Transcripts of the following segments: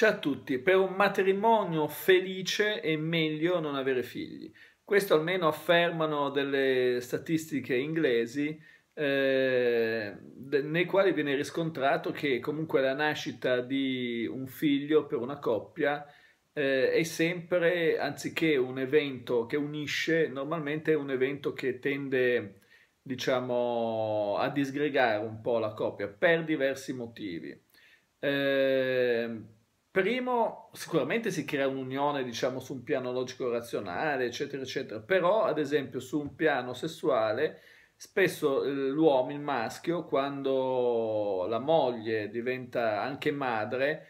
Ciao a tutti, per un matrimonio felice è meglio non avere figli. Questo almeno affermano delle statistiche inglesi eh, nei quali viene riscontrato che comunque la nascita di un figlio per una coppia eh, è sempre, anziché un evento che unisce, normalmente è un evento che tende diciamo a disgregare un po' la coppia per diversi motivi. Eh, Primo, sicuramente si crea un'unione, diciamo, su un piano logico-razionale, eccetera, eccetera, però, ad esempio, su un piano sessuale, spesso eh, l'uomo, il maschio, quando la moglie diventa anche madre,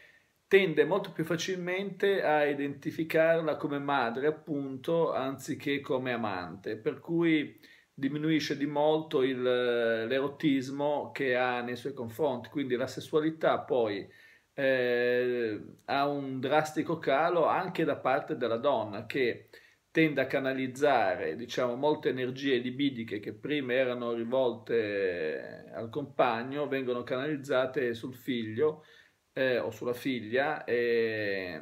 tende molto più facilmente a identificarla come madre, appunto, anziché come amante, per cui diminuisce di molto il, eh, l'erotismo che ha nei suoi confronti, quindi la sessualità poi eh, a un drastico calo anche da parte della donna che tende a canalizzare diciamo, molte energie libidiche che prima erano rivolte eh, al compagno, vengono canalizzate sul figlio eh, o sulla figlia e,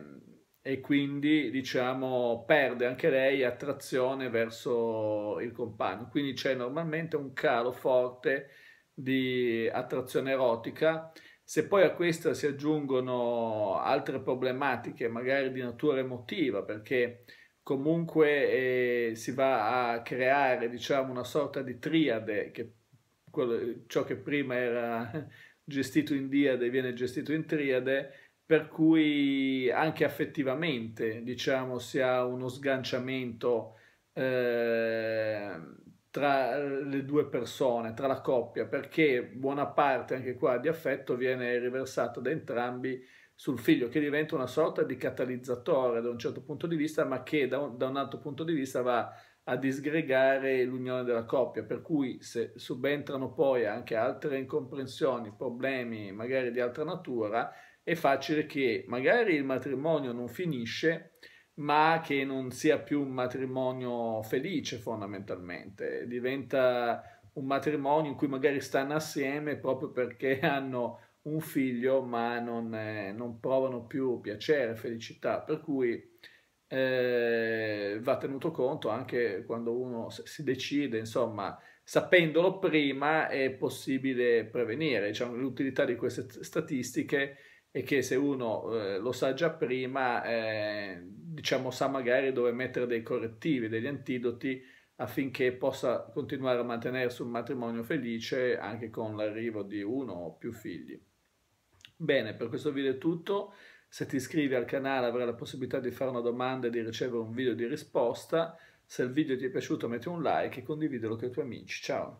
e quindi diciamo, perde anche lei attrazione verso il compagno. Quindi c'è normalmente un calo forte di attrazione erotica se poi a questa si aggiungono altre problematiche, magari di natura emotiva, perché comunque eh, si va a creare diciamo, una sorta di triade, che quello, ciò che prima era gestito in diade viene gestito in triade, per cui anche affettivamente diciamo, si ha uno sganciamento eh, tra eh, le due persone, tra la coppia, perché buona parte anche qua di affetto viene riversata da entrambi sul figlio, che diventa una sorta di catalizzatore da un certo punto di vista, ma che da un, da un altro punto di vista va a disgregare l'unione della coppia, per cui se subentrano poi anche altre incomprensioni, problemi magari di altra natura, è facile che magari il matrimonio non finisce, ma che non sia più un matrimonio felice fondamentalmente, diventa un matrimonio in cui magari stanno assieme proprio perché hanno un figlio ma non, eh, non provano più piacere, felicità, per cui eh, va tenuto conto anche quando uno si decide, insomma, sapendolo prima è possibile prevenire, diciamo, l'utilità di queste statistiche e che se uno eh, lo sa già prima, eh, diciamo, sa magari dove mettere dei correttivi, degli antidoti affinché possa continuare a mantenersi un matrimonio felice anche con l'arrivo di uno o più figli. Bene, per questo video è tutto. Se ti iscrivi al canale avrai la possibilità di fare una domanda e di ricevere un video di risposta. Se il video ti è piaciuto metti un like e condividilo con i tuoi amici. Ciao!